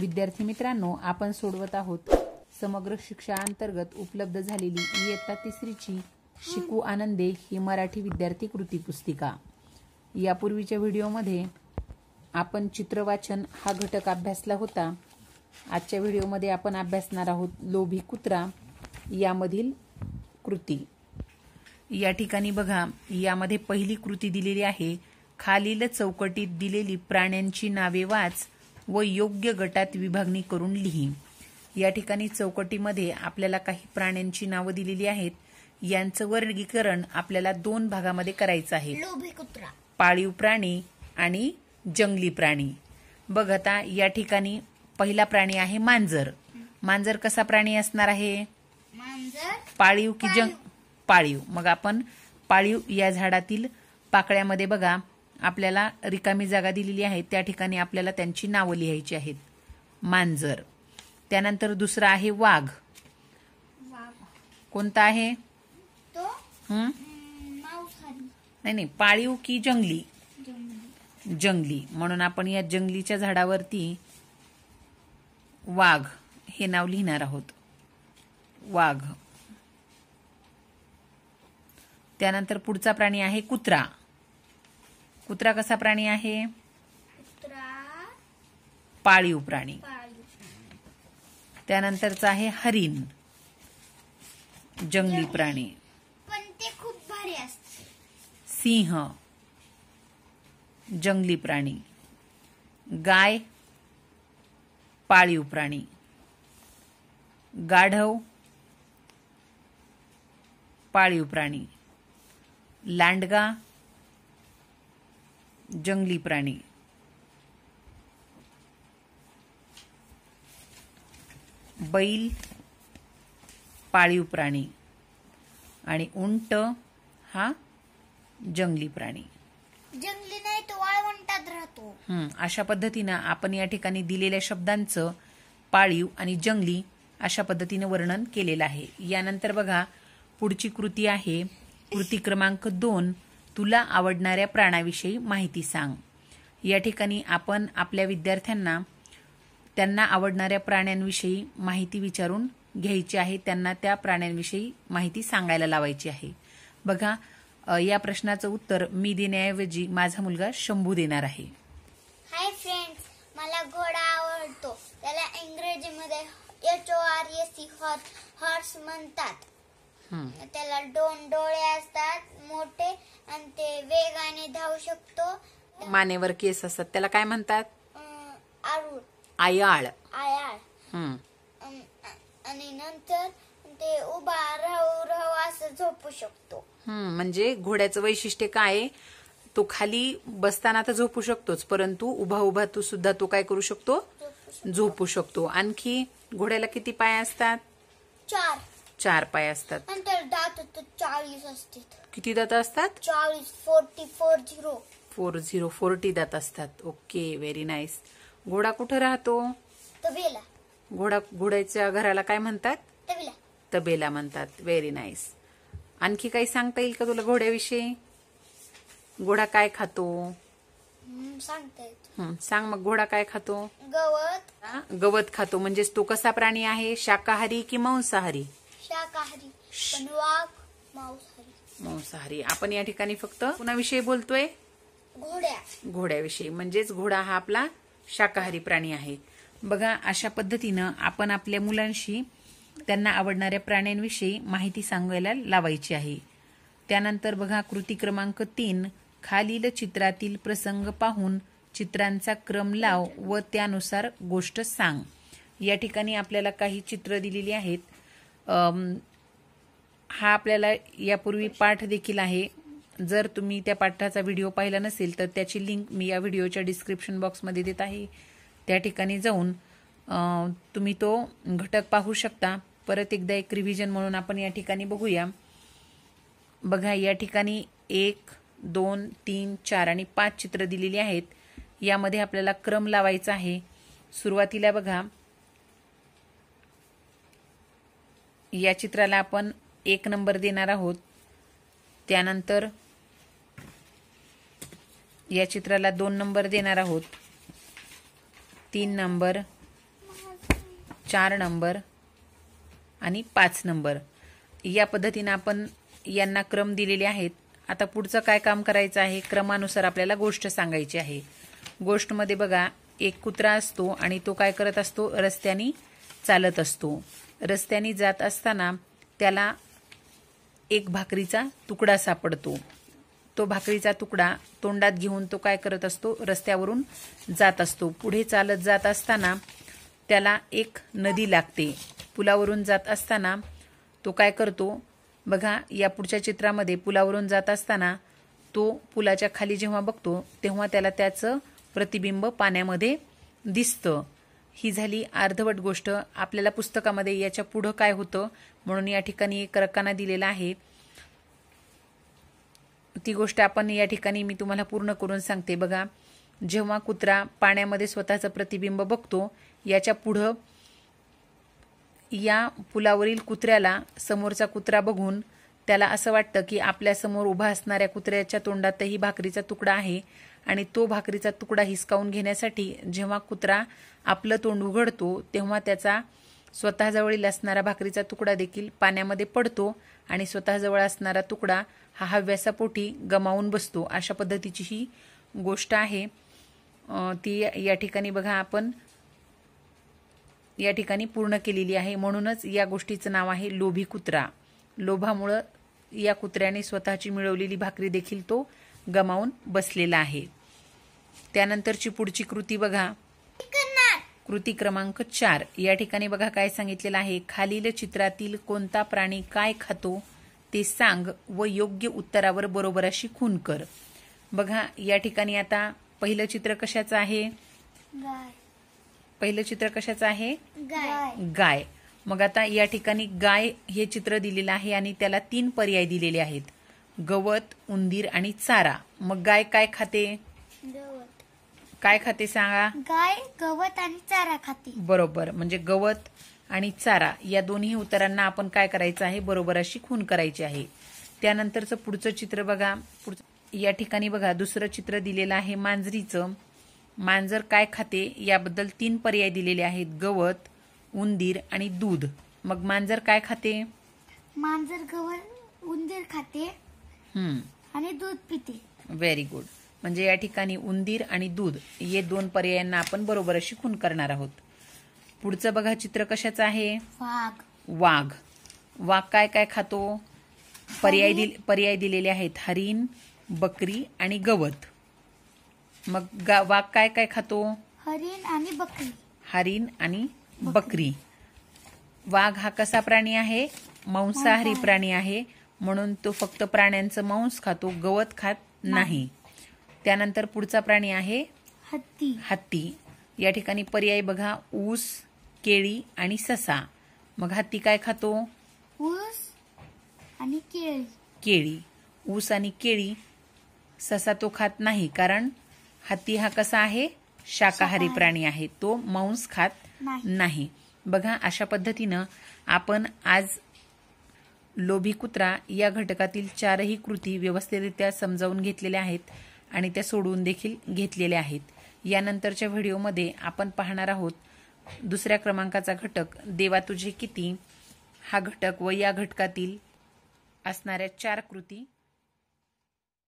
विद्यार्थी मित्रांनो आपण सोडवत आहोत समग्र शिक्षा अंतर्गत उपलब्ध झालेली इयत्ता तिसरीची शिकू आनंदे ही मराठी विद्यार्थी कृती पुस्तिका यापूर्वीच्या व्हिडिओमध्ये आपण चित्रवाचन हा घटक अभ्यासला होता आजच्या व्हिडिओमध्ये आपण अभ्यासणार आहोत लोभी कुत्रा यामधील कृती या ठिकाणी बघा यामध्ये पहिली कृती दिलेली आहे खालील चौकटीत दिलेली प्राण्यांची नावे वाच व योग्य गटात विभागणी करून लिही या ठिकाणी चौकटीमध्ये आपल्याला काही प्राण्यांची नावं दिलेली आहेत यांचं वर्गीकरण आपल्याला दोन भागामध्ये करायचं आहे पाळीव प्राणी आणि जंगली प्राणी बघ आता या ठिकाणी पहिला प्राणी आहे मांजर मांजर कसा प्राणी असणार आहे पाळीव की जंग पाळीव मग आपण पाळीव या झाडातील पाकळ्यामध्ये बघा आपल्याला रिकामी जागा दिलेली आहे त्या ठिकाणी आपल्याला त्यांची नावं लिहायची आहेत मांजर त्यानंतर दुसरा आहे वाघ कोणता आहे नाही नाही पाळीव की जंगली जंगली म्हणून आपण या जंगलीच्या झाडावरती वाघ हे नाव लिहिणार आहोत वाघ त्यानंतर पुढचा प्राणी आहे कुत्रा कुत्रा कसा प्राणी आहे पाळीव प्राणी त्यानंतरचा आहे हरिण जंगली प्राणी पण ते खूप भारी असते सिंह जंगली प्राणी गाय पाळीव प्राणी गाढव पाळीव प्राणी लांडगा जंगली प्राणी बैल पाळीव प्राणी आणि उंट हा जंगली प्राणी जंगली नाही तो वाळवंटात राहतो अशा पद्धतीनं आपण या ठिकाणी दिलेल्या शब्दांचं पाळीव आणि जंगली अशा पद्धतीनं वर्णन केलेलं आहे यानंतर बघा पुढची कृती आहे कृती क्रमांक दोन तुला आवडणाऱ्या प्राण्याविषयी माहिती सांग या ठिकाणी आपण आपल्या विद्यार्थ्यांना त्यांना आवडणाऱ्या प्राण्यांविषयी माहिती विचारून घ्यायची आहे त्यांना त्या प्राण्यांविषयी माहिती सांगायला लावायची आहे बघा या प्रश्नाचं उत्तर मी देण्याऐवजी माझा मुलगा शंभू देणार आहे हाय फ्रेंड्स मला घोडा आवडतो त्याला इंग्रजीमध्ये H O R S C horse म्हणतात त्याला दोन डोळे असतात मोठे आणि ते वेगाने धावू शकतो मानेवर केस असतात त्याला काय म्हणतात आयाळ आयाळ आणि नंतर ते उभा राहू राहू असं झोपू शकतो म्हणजे घोड्याचं वैशिष्ट्य काय आहे? तो खाली बसताना तर झोपू शकतोच परंतु उभा उभा तू सुद्धा तो काय करू शकतो झोपू शकतो आणखी घोड्याला किती पाय असतात चार चार पाय असतात दात चाळीस असतात किती दात असतात चाळीस forty four zero four zero forty दात असतात ओके व्हेरी नाईस घोडा कुठं राहतो तबेला घोडा घोड्याच्या घराला काय म्हणतात तबेला तबेला म्हणतात व्हेरी नाईस आणखी काही सांगता येईल का तुला घोड्याविषयी घोडा काय खातो सांगता सांग मग घोडा काय खातो गवत गवत खातो म्हणजेच तो कसा प्राणी आहे शाकाहारी की मांसाहारी शाकाहारी मांसाहारी मांसाहारी आपण या ठिकाणी फक्त कुणाविषयी बोलतोय घोड्या घोड्याविषयी म्हणजेच घोडा हा आपला शाकाहारी प्राणी आहे बघा अशा पद्धतीनं आपण आपल्या मुलांशी त्यांना आवडणाऱ्या प्राण्यांविषयी माहिती सांगायला लावायची आहे त्यानंतर बघा कृती क्रमांक तीन खालील चित्रातील प्रसंग पाहून चित्रांचा क्रम लाव व त्यानुसार गोष्ट सांग या ठिकाणी आपल्याला काही चित्र दिलेली आहेत हा आपल्याला यापूर्वी पाठ देखील आहे जर तुम्ही त्या पाठाचा व्हिडिओ पाहिला नसेल तर त्याची लिंक मी या व्हिडिओच्या डिस्क्रिप्शन बॉक्समध्ये देत आहे त्या ठिकाणी जाऊन तुम्ही तो घटक पाहू शकता परत एकदा एक रिव्हिजन म्हणून आपण या ठिकाणी बघूया बघा या ठिकाणी एक दोन तीन चार आणि पाच चित्र दिलेली आहेत यामध्ये आपल्याला क्रम लावायचा आहे सुरुवातीला बघा या चित्राला आपण एक नंबर देणार आहोत त्यानंतर या चित्राला दोन नंबर देणार आहोत तीन नंबर चार नंबर आणि पाच नंबर या पद्धतीनं आपण यांना क्रम दिलेले आहेत आता पुढचं काय काम करायचं आहे क्रमानुसार आपल्याला गोष्ट सांगायची आहे गोष्टमध्ये बघा एक कुत्रा असतो आणि तो काय करत असतो रस्त्यानी चालत असतो रस्त्याने जात असताना त्याला एक भाकरीचा तुकडा सापडतो तो भाकरीचा तुकडा तोंडात घेऊन तो काय करत असतो रस्त्यावरून जात असतो पुढे चालत जात असताना त्याला एक नदी लागते पुलावरून जात असताना तो काय करतो बघा या पुढच्या चित्रामध्ये पुलावरून जात असताना तो पुलाच्या खाली जेव्हा बघतो तेव्हा त्याला त्याचं प्रतिबिंब पाण्यामध्ये दिसतं ही झाली अर्धवट गोष्ट आपल्याला पुस्तकामध्ये याच्या पुढं काय होतं म्हणून या ठिकाणी एक रकाना दिलेला आहे ती गोष्ट आपण या ठिकाणी मी तुम्हाला पूर्ण करून सांगते बघा जेव्हा कुत्रा पाण्यामध्ये स्वतःचं प्रतिबिंब बघतो याच्या पुढं या पुलावरील कुत्र्याला समोरचा कुत्रा बघून त्याला असं वाटतं की आपल्यासमोर उभा असणाऱ्या कुत्र्याच्या तोंडातही भाकरीचा तुकडा आहे आणि तो भाकरीचा तुकडा हिसकावून घेण्यासाठी जेव्हा कुत्रा आपलं तोंड उघडतो तेव्हा त्याचा स्वतःजवळील असणारा भाकरीचा तुकडा देखील पाण्यामध्ये पडतो आणि स्वतःजवळ असणारा तुकडा हा हव्यासापोटी गमावून बसतो अशा पद्धतीची ही गोष्ट आहे ती या ठिकाणी बघा आपण या ठिकाणी पूर्ण केलेली आहे म्हणूनच या गोष्टीचं नाव आहे लोभी कुत्रा लोभामुळं या कुत्र्याने स्वतःची मिळवलेली भाकरी देखील तो गमावून बसलेला आहे त्यानंतरची पुढची कृती बघा कृती क्रमांक चार या ठिकाणी बघा काय सांगितलेलं आहे खालील चित्रातील कोणता प्राणी काय खातो ते सांग व योग्य उत्तरावर बरोबर अशी खून कर बघा या ठिकाणी आता पहिलं चित्र कशाचं आहे पहिलं चित्र कशाचं आहे गाय मग आता या ठिकाणी गाय हे चित्र दिलेलं आहे आणि त्याला तीन पर्याय दिलेले आहेत गवत उंदीर आणि चारा मग गाय काय खाते गवत काय खाते सांगा गाय गवत आणि चारा खाते बरोबर म्हणजे गवत आणि चारा या दोन्ही उतरांना आपण काय करायचं आहे बरोबर अशी खून करायची आहे त्यानंतरचं पुढचं चित्र बघा पुढचं या ठिकाणी बघा दुसरं चित्र दिलेलं आहे मांजरीचं मांजर काय खाते याबद्दल तीन पर्याय दिलेले आहेत गवत उंदीर आणि दूध मग मांजर काय खाते मांजर गवत उंदीर खाते आणि दूध पिते व्हेरी गुड म्हणजे या ठिकाणी उंदीर आणि दूध हे दोन पर्यायांना आपण बरोबर अशी खून करणार आहोत पुढचं बघा चित्र कशाचं आहे वाघ वाघ वाघ काय काय खातो पर्याय दिल पर्याय दिलेले आहेत हरिण बकरी आणि गवत मग वाघ काय काय खातो हरिण आणि बकरी हरिण आणि बकरी वाघ हा कसा प्राणी आहे मांसाहारी प्राणी आहे म्हणून तो फक्त प्राण्यांचं मांस खातो गवत खात नाही त्यानंतर पुढचा प्राणी आहे हत्ती हत्ती या ठिकाणी पर्याय बघा ऊस केळी आणि ससा मग हत्ती काय खातो ऊस आणि केळी केळी ऊस आणि केळी ससा तो खात नाही कारण हत्ती हा कसा आहे शाकाहारी प्राणी आहे तो मांस खात नाही बघा अशा पद्धतीनं आपण आज लोभी कुत्रा या घटकातील चारही कृती व्यवस्थितरित्या समजावून घेतलेल्या आहेत आणि त्या सोडवून देखील घेतलेल्या आहेत यानंतरच्या व्हिडिओमध्ये आपण पाहणार आहोत दुसऱ्या क्रमांकाचा घटक देवा तुझे किती हा घटक व या घटकातील असणाऱ्या चार कृती